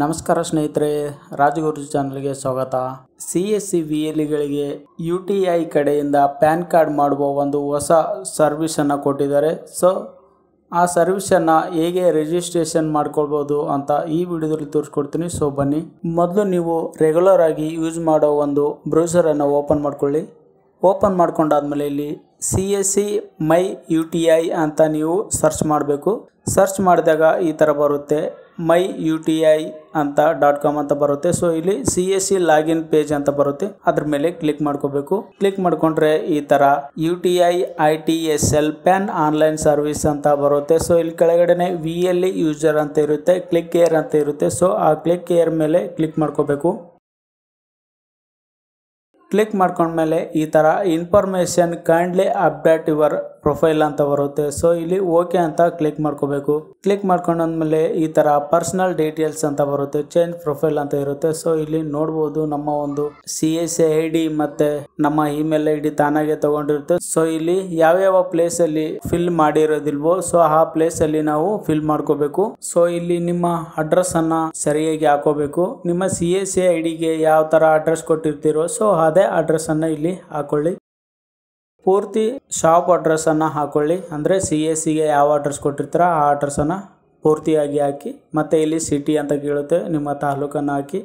ನಮಸ್ಕಾರ ಸ್ನೇಹಿತರೆ ರಾಜಗುರು ಚಾನಲ್ಗೆ ಸ್ವಾಗತ ಸಿ ಎಸ್ ಸಿ ವಿ ಎಲ್ಗಳಿಗೆ ಯು ಟಿ ಐ ಕಡೆಯಿಂದ ಪ್ಯಾನ್ ಕಾರ್ಡ್ ಮಾಡುವ ಒಂದು ಹೊಸ ಸರ್ವಿಸನ್ನು ಕೊಟ್ಟಿದ್ದಾರೆ ಸೊ ಆ ಸರ್ವಿಸನ್ನು ಹೇಗೆ ರಿಜಿಸ್ಟ್ರೇಷನ್ ಮಾಡ್ಕೊಳ್ಬೋದು ಅಂತ ಈ ವಿಡಿಯೋದಲ್ಲಿ ತೋರಿಸ್ಕೊಡ್ತೀನಿ ಸೊ ಬನ್ನಿ ಮೊದಲು ನೀವು ರೆಗ್ಯುಲರ್ ಆಗಿ ಯೂಸ್ ಮಾಡೋ ಒಂದು ಬ್ರೌಸರನ್ನು ಓಪನ್ ಮಾಡಿಕೊಳ್ಳಿ ಓಪನ್ ಮಾಡ್ಕೊಂಡಾದ್ಮೇಲೆ ಇಲ್ಲಿ C S C my U T I ಅಂತ ನೀವು ಸರ್ಚ್ ಮಾಡಬೇಕು ಸರ್ಚ್ ಮಾಡಿದಾಗ ಈ ಥರ ಬರುತ್ತೆ ಮೈ ಯು ಟಿ ಐ ಅಂತ ಡಾಟ್ ಕಾಮ್ ಅಂತ ಬರುತ್ತೆ ಸೊ ಇಲ್ಲಿ C S C login page ಅಂತ ಬರುತ್ತೆ ಅದ್ರ ಮೇಲೆ ಕ್ಲಿಕ್ ಮಾಡ್ಕೋಬೇಕು ಕ್ಲಿಕ್ ಮಾಡ್ಕೊಂಡ್ರೆ ಈ ತರ U T I I T S L PAN online service ಅಂತ ಬರುತ್ತೆ ಸೊ ಇಲ್ಲಿ ಕೆಳಗಡೆನೆ ವಿ ಎಲ್ ಯೂಸರ್ ಅಂತ ಇರುತ್ತೆ ಕ್ಲಿಕ್ ಕೇರ್ ಅಂತ ಇರುತ್ತೆ ಸೊ ಆ ಕ್ಲಿಕ್ ಕೇರ್ ಮೇಲೆ ಕ್ಲಿಕ್ ಮಾಡ್ಕೋಬೇಕು ಕ್ಲಿಕ್ ಮಾಡ್ಕೊಂಡ್ಮೇಲೆ ಈ ಥರ information kindly update your profile ಅಂತ ಬರುತ್ತೆ ಸೊ ಇಲ್ಲಿ ಓಕೆ ಅಂತ ಕ್ಲಿಕ್ ಮಾಡ್ಕೋಬೇಕು ಕ್ಲಿಕ್ ಮಾಡ್ಕೊಂಡಾದ್ಮೇಲೆ ಈ ತರ ಪರ್ಸನಲ್ ಡೀಟೇಲ್ಸ್ ಅಂತ ಬರುತ್ತೆ ಚೇಂಜ್ ಪ್ರೊಫೈಲ್ ಅಂತ ಇರುತ್ತೆ ಸೊ ಇಲ್ಲಿ ನೋಡಬಹುದು ನಮ್ಮ ಒಂದು ಸಿ ಎಸ್ ಐ ಡಿ ಮತ್ತೆ ನಮ್ಮ ಇಮೇಲ್ ಐ ಡಿ ತಾನಾಗೆ ತಗೊಂಡಿರುತ್ತೆ ಸೊ ಇಲ್ಲಿ ಯಾವ ಯಾವ ಪ್ಲೇಸ್ ಅಲ್ಲಿ ಫಿಲ್ ಮಾಡಿರೋದಿಲ್ವೋ ಸೊ ಆ ಪ್ಲೇಸ್ ಅಲ್ಲಿ ನಾವು ಫಿಲ್ ಮಾಡ್ಕೋಬೇಕು ಸೊ ಇಲ್ಲಿ ನಿಮ್ಮ ಅಡ್ರೆಸ್ ಅನ್ನ ಸರಿಯಾಗಿ ಹಾಕೋಬೇಕು ನಿಮ್ಮ ಸಿ ಎಸ್ ಐ ಡಿಗೆ ಯಾವ ತರ ಅಡ್ರೆಸ್ ಕೊಟ್ಟಿರ್ತೀರೋ ಸೊ ಅದೇ ಅಡ್ರೆಸ್ ಅನ್ನ ಇಲ್ಲಿ ಹಾಕೊಳ್ಳಿ ಪೂರ್ತಿ ಶಾಪ್ ಅಡ್ರೆಸ್ಸನ್ನು ಹಾಕೊಳ್ಳಿ ಅಂದರೆ ಸಿ ಸಿ ಸಿಗೆ ಯಾವ ಅಡ್ರೆಸ್ ಕೊಟ್ಟಿರ್ತಾರೋ ಆ ಅಡ್ರೆಸ್ಸನ್ನು ಪೂರ್ತಿಯಾಗಿ ಹಾಕಿ ಮತ್ತು ಇಲ್ಲಿ ಸಿಟಿ ಅಂತ ಕೇಳುತ್ತೆ ನಿಮ್ಮ ತಾಲೂಕನ್ನು ಹಾಕಿ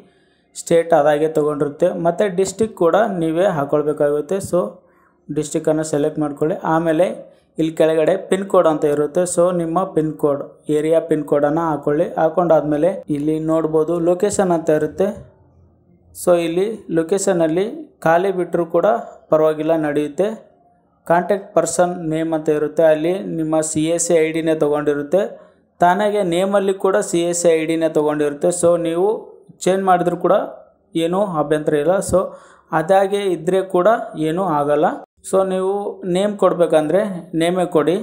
ಸ್ಟೇಟ್ ಅದಾಗೆ ತೊಗೊಂಡಿರುತ್ತೆ ಮತ್ತು ಡಿಸ್ಟಿಕ್ ಕೂಡ ನೀವೇ ಹಾಕ್ಕೊಳ್ಬೇಕಾಗುತ್ತೆ ಸೊ ಡಿಸ್ಟಿಕನ್ನು ಸೆಲೆಕ್ಟ್ ಮಾಡ್ಕೊಳ್ಳಿ ಆಮೇಲೆ ಇಲ್ಲಿ ಕೆಳಗಡೆ ಪಿನ್ ಕೋಡ್ ಅಂತ ಇರುತ್ತೆ ಸೊ ನಿಮ್ಮ ಪಿನ್ ಕೋಡ್ ಏರಿಯಾ ಪಿನ್ ಕೋಡನ್ನು ಹಾಕ್ಕೊಳ್ಳಿ ಹಾಕೊಂಡಾದ್ಮೇಲೆ ಇಲ್ಲಿ ನೋಡ್ಬೋದು ಲೊಕೇಶನ್ ಅಂತ ಇರುತ್ತೆ ಸೊ ಇಲ್ಲಿ ಲೊಕೇಶನಲ್ಲಿ ಖಾಲಿ ಬಿಟ್ಟರೂ ಕೂಡ ಪರವಾಗಿಲ್ಲ ನಡೆಯುತ್ತೆ ಕಾಂಟ್ಯಾಕ್ಟ್ ಪರ್ಸನ್ ನೇಮ್ ಅಂತ ಇರುತ್ತೆ ಅಲ್ಲಿ ನಿಮ್ಮ ಸಿ ಎಸ್ ಸಿ ಐ ಡಿನೇ ತೊಗೊಂಡಿರುತ್ತೆ ತಾನಾಗೆ ನೇಮಲ್ಲಿ ಕೂಡ ಸಿ ಎಸ್ ಸಿ ಐ ಡಿನೇ ತೊಗೊಂಡಿರುತ್ತೆ ಸೊ ನೀವು ಚೇಂಜ್ ಮಾಡಿದ್ರೂ ಕೂಡ ಏನೂ ಅಭ್ಯಂತರ ಇಲ್ಲ ಸೊ ಅದಾಗೆ ಇದ್ದರೆ ಕೂಡ ಏನೂ ಆಗಲ್ಲ ಸೊ ನೀವು ನೇಮ್ ಕೊಡಬೇಕಂದ್ರೆ ನೇಮೇ ಕೊಡಿ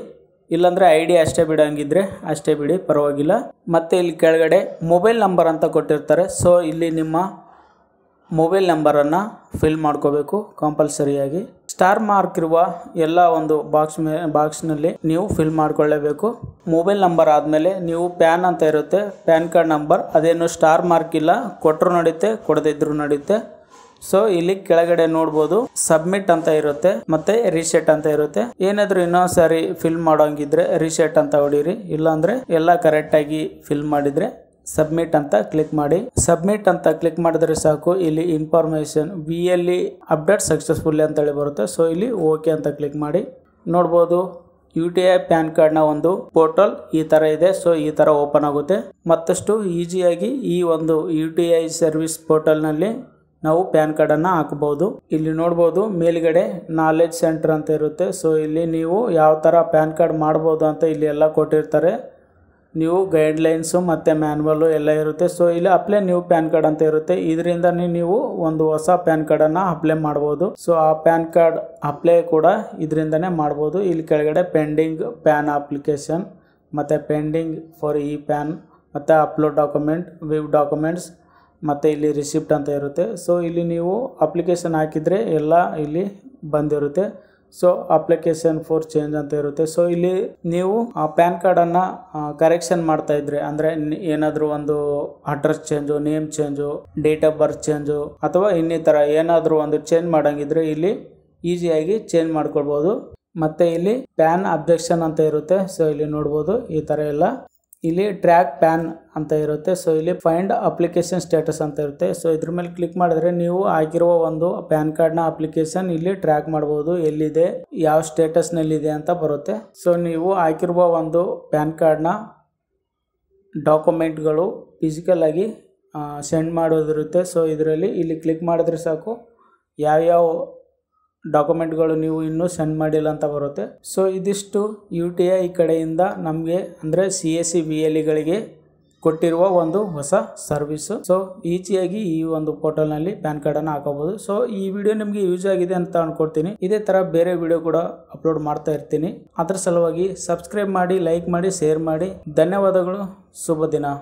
ಇಲ್ಲಾಂದರೆ ಐ ಡಿ ಅಷ್ಟೇ ಬಿಡಂಗಿದ್ರೆ ಅಷ್ಟೇ ಬಿಡಿ ಪರವಾಗಿಲ್ಲ ಮತ್ತು ಇಲ್ಲಿ ಕೆಳಗಡೆ ಮೊಬೈಲ್ ನಂಬರ್ ಅಂತ ಕೊಟ್ಟಿರ್ತಾರೆ ಸೊ ಇಲ್ಲಿ ನಿಮ್ಮ ಮೊಬೈಲ್ ನಂಬರನ್ನು ಫಿಲ್ ಮಾಡ್ಕೋಬೇಕು ಕಂಪಲ್ಸರಿಯಾಗಿ ಸ್ಟಾರ್ ಮಾರ್ಕ್ ಇರುವ ಎಲ್ಲ ಒಂದು ಬಾಕ್ಸ್ ಮೇ ಬಾಕ್ಸ್ನಲ್ಲಿ ನೀವು ಫಿಲ್ ಮಾಡ್ಕೊಳ್ಳೇಬೇಕು ಮೊಬೈಲ್ ನಂಬರ್ ಆದಮೇಲೆ ನೀವು ಪ್ಯಾನ್ ಅಂತ ಇರುತ್ತೆ ಪ್ಯಾನ್ ಕಾರ್ಡ್ ನಂಬರ್ ಅದೇನು ಸ್ಟಾರ್ ಮಾರ್ಕ್ ಇಲ್ಲ ಕೊಟ್ಟರು ನಡೆಯುತ್ತೆ ಕೊಡದಿದ್ರು ನಡೆಯುತ್ತೆ ಸೊ ಇಲ್ಲಿ ಕೆಳಗಡೆ ನೋಡ್ಬೋದು ಸಬ್ಮಿಟ್ ಅಂತ ಇರುತ್ತೆ ಮತ್ತೆ ರೀಸೆಟ್ ಅಂತ ಇರುತ್ತೆ ಏನಾದರೂ ಸಾರಿ ಫಿಲ್ ಮಾಡೋಂಗಿದ್ರೆ ರೀಸೆಟ್ ಅಂತ ಹೊಡೀರಿ ಇಲ್ಲಾಂದ್ರೆ ಎಲ್ಲ ಕರೆಕ್ಟಾಗಿ ಫಿಲ್ ಮಾಡಿದ್ರೆ ಸಬ್ಮಿಟ್ ಅಂತ ಕ್ಲಿಕ್ ಮಾಡಿ ಸಬ್ಮಿಟ್ ಅಂತ ಕ್ಲಿಕ್ ಮಾಡಿದ್ರೆ ಸಾಕು ಇಲ್ಲಿ ಇನ್ಫಾರ್ಮೇಶನ್ ವಿ ಎಲ್ಲಿ ಅಪ್ಡೇಟ್ ಸಕ್ಸಸ್ಫುಲ್ ಅಂತೇಳಿ ಬರುತ್ತೆ ಸೊ ಇಲ್ಲಿ ಓಕೆ ಅಂತ ಕ್ಲಿಕ್ ಮಾಡಿ ನೋಡ್ಬೋದು ಯು ಟಿ ಐ ಪ್ಯಾನ್ ಕಾರ್ಡ್ನ ಒಂದು ಪೋರ್ಟಲ್ ಈ ಥರ ಇದೆ ಸೊ ಈ ಥರ ಓಪನ್ ಆಗುತ್ತೆ ಮತ್ತಷ್ಟು ಈಸಿಯಾಗಿ ಈ ಒಂದು ಯು ಟಿ ಐ ಸರ್ವಿಸ್ ಪೋರ್ಟಲ್ನಲ್ಲಿ ನಾವು ಪ್ಯಾನ್ ಕಾರ್ಡನ್ನು ಹಾಕಬಹುದು ಇಲ್ಲಿ ನೋಡ್ಬೋದು ಮೇಲ್ಗಡೆ ನಾಲೆಜ್ ಸೆಂಟರ್ ಅಂತ ಇರುತ್ತೆ ಸೊ ಇಲ್ಲಿ ನೀವು ಯಾವ ಥರ ಪ್ಯಾನ್ ಕಾರ್ಡ್ ಮಾಡ್ಬೋದು ಅಂತ ಇಲ್ಲಿ ಎಲ್ಲ ಕೊಟ್ಟಿರ್ತಾರೆ ನೀವು ಗೈಡ್ಲೈನ್ಸು ಮತ್ತು ಮ್ಯಾನ್ವಲ್ಲು ಎಲ್ಲ ಇರುತ್ತೆ ಸೊ ಇಲ್ಲಿ ಅಪ್ಲೈ ನ್ಯೂ ಪ್ಯಾನ್ ಕಾರ್ಡ್ ಅಂತ ಇರುತ್ತೆ ಇದರಿಂದ ನೀವು ಒಂದು ಹೊಸ ಪ್ಯಾನ್ ಕಾರ್ಡನ್ನು ಅಪ್ಲೈ ಮಾಡ್ಬೋದು ಸೊ ಆ ಪ್ಯಾನ್ ಕಾರ್ಡ್ ಅಪ್ಲೈ ಕೂಡ ಇದರಿಂದನೇ ಮಾಡ್ಬೋದು ಇಲ್ಲಿ ಕೆಳಗಡೆ ಪೆಂಡಿಂಗ್ ಪ್ಯಾನ್ ಅಪ್ಲಿಕೇಶನ್ ಮತ್ತು ಪೆಂಡಿಂಗ್ ಫಾರ್ ಇ ಪ್ಯಾನ್ ಮತ್ತು ಅಪ್ಲೋಡ್ ಡಾಕ್ಯುಮೆಂಟ್ ವಿವ್ ಡಾಕ್ಯುಮೆಂಟ್ಸ್ ಮತ್ತು ಇಲ್ಲಿ ರಿಸಿಪ್ಟ್ ಅಂತ ಇರುತ್ತೆ ಸೊ ಇಲ್ಲಿ ನೀವು ಅಪ್ಲಿಕೇಶನ್ ಹಾಕಿದರೆ ಎಲ್ಲ ಇಲ್ಲಿ ಬಂದಿರುತ್ತೆ ಸೊ ಅಪ್ಲಿಕೇಶನ್ ಫಾರ್ ಚೇಂಜ್ ಅಂತ ಇರುತ್ತೆ ಸೊ ಇಲ್ಲಿ ನೀವು ಆ ಪ್ಯಾನ್ ಅನ್ನ ಕರೆಕ್ಷನ್ ಮಾಡ್ತಾ ಇದ್ರೆ ಅಂದ್ರೆ ಏನಾದರೂ ಒಂದು address change name change date of birth change ಅಥವಾ ಇನ್ನಿತರ ಏನಾದರೂ ಒಂದು ಚೇಂಜ್ ಮಾಡಂಗಿದ್ರೆ ಇಲ್ಲಿ ಈಸಿಯಾಗಿ ಚೇಂಜ್ ಮಾಡ್ಕೊಳ್ಬಹುದು ಮತ್ತೆ ಇಲ್ಲಿ ಪ್ಯಾನ್ ಅಬ್ಜೆಕ್ಷನ್ ಅಂತ ಇರುತ್ತೆ ಸೊ ಇಲ್ಲಿ ನೋಡ್ಬೋದು ಈ ತರ ಎಲ್ಲ ಇಲ್ಲಿ ಟ್ರ್ಯಾಕ್ ಪ್ಯಾನ್ ಅಂತ ಇರುತ್ತೆ ಸೊ ಇಲ್ಲಿ ಫೈಂಡ್ ಅಪ್ಲಿಕೇಶನ್ ಸ್ಟೇಟಸ್ ಅಂತ ಇರುತ್ತೆ ಸೊ ಇದ್ರ ಮೇಲೆ ಕ್ಲಿಕ್ ಮಾಡಿದ್ರೆ ನೀವು ಆಗಿರುವ ಒಂದು ಪ್ಯಾನ್ ಕಾರ್ಡ್ನ ಅಪ್ಲಿಕೇಶನ್ ಇಲ್ಲಿ ಟ್ರ್ಯಾಕ್ ಮಾಡ್ಬೋದು ಎಲ್ಲಿದೆ ಯಾವ ಸ್ಟೇಟಸ್ನಲ್ಲಿದೆ ಅಂತ ಬರುತ್ತೆ ಸೊ ನೀವು ಹಾಕಿರುವ ಒಂದು ಪ್ಯಾನ್ ಕಾರ್ಡ್ನ ಡಾಕ್ಯುಮೆಂಟ್ಗಳು ಆಗಿ ಸೆಂಡ್ ಮಾಡೋದಿರುತ್ತೆ ಸೊ ಇದರಲ್ಲಿ ಇಲ್ಲಿ ಕ್ಲಿಕ್ ಮಾಡಿದ್ರೆ ಸಾಕು ಯಾವ್ಯಾವ ಡಾಕ್ಯುಮೆಂಟ್ಗಳು ನೀವು ಇನ್ನೂ ಸೆಂಡ್ ಮಾಡಿಲ್ಲ ಅಂತ ಬರುತ್ತೆ ಸೊ ಇದಿಷ್ಟು ಯು ಟಿ ಐ ಕಡೆಯಿಂದ ನಮಗೆ ಅಂದರೆ C S C B L ಇಗಳಿಗೆ ಕೊಟ್ಟಿರುವ ಒಂದು ಹೊಸ ಸರ್ವಿಸು ಸೊ ಈಸಿಯಾಗಿ ಈ ಒಂದು ಪೋರ್ಟಲ್ನಲ್ಲಿ ಪ್ಯಾನ್ ಕಾರ್ಡನ್ನು ಹಾಕೋಬಹುದು ಸೊ ಈ ವಿಡಿಯೋ ನಿಮಗೆ ಯೂಸ್ ಆಗಿದೆ ಅಂತ ಅನ್ಕೊಡ್ತೀನಿ ಇದೇ ಥರ ಬೇರೆ ವಿಡಿಯೋ ಕೂಡ ಅಪ್ಲೋಡ್ ಮಾಡ್ತಾ ಇರ್ತೀನಿ ಅದರ ಸಲುವಾಗಿ ಸಬ್ಸ್ಕ್ರೈಬ್ ಮಾಡಿ ಲೈಕ್ ಮಾಡಿ ಶೇರ್ ಮಾಡಿ ಧನ್ಯವಾದಗಳು ಶುಭ ದಿನ